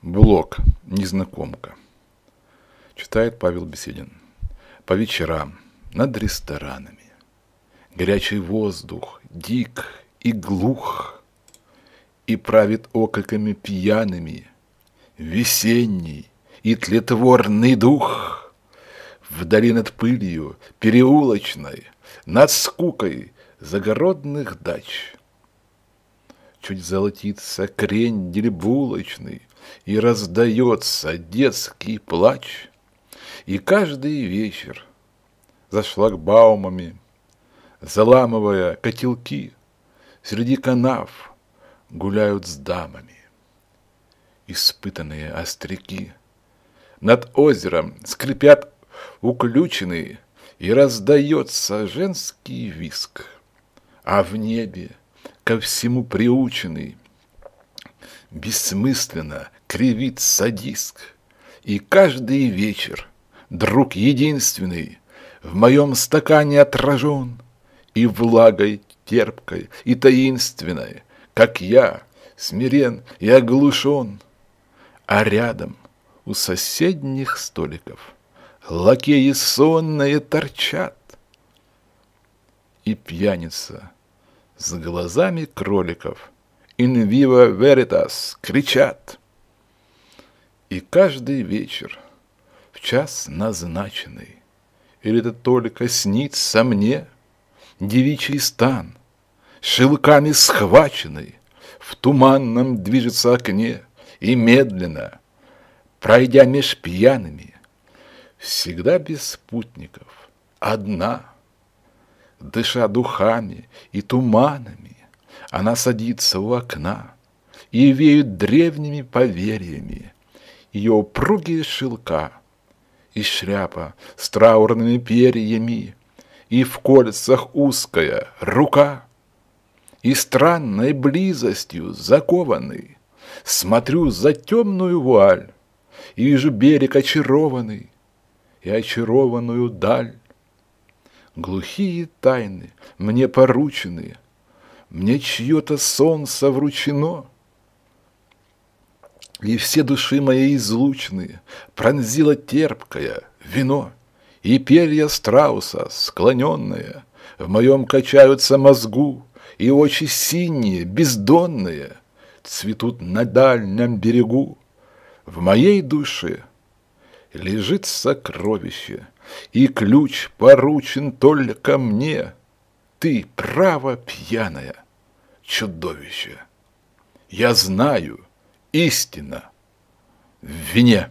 Блок. Незнакомка. Читает Павел Беседин. По вечерам. Над ресторанами. Горячий воздух. Дик и глух. И правит окольками пьяными. Весенний и тлетворный дух. Вдали над пылью переулочной, над скукой загородных дач чуть золотится крендель булочный, и раздается детский плач. И каждый вечер за шлагбаумами, заламывая котелки, среди канав гуляют с дамами. Испытанные остряки над озером скрипят уключенные, и раздается женский виск, а в небе ко всему приученный, бессмысленно кривит садиск. И каждый вечер, друг единственный, в моем стакане отражен и влагой терпкой, и таинственной, как я, смирен и оглушен. А рядом, у соседних столиков, лакеи сонные торчат. И пьяница — с глазами кроликов. «In viva veritas!» кричат. И каждый вечер, в час назначенный, или это только снится мне, девичий стан, шелками схваченный, в туманном движется окне, и медленно, пройдя меж пьяными, всегда без спутников, одна — дыша духами и туманами, она садится у окна и веют древними поверьями ее упругие шелка и шляпа с траурными перьями, и в кольцах узкая рука, и странной близостью закованный, смотрю за темную вуаль, и вижу берег очарованный и очарованную даль, глухие тайны, мне порученные, мне чье-то солнце вручено. И все души мои излучные, пронзило терпкое вино, и перья страуса склоненные в моем качаются мозгу, и очи синие, бездонные, цветут на дальнем берегу. В моей душе лежит сокровище, и ключ поручен только мне. Ты, право, пьяное чудовище. Я знаю, истина в вине.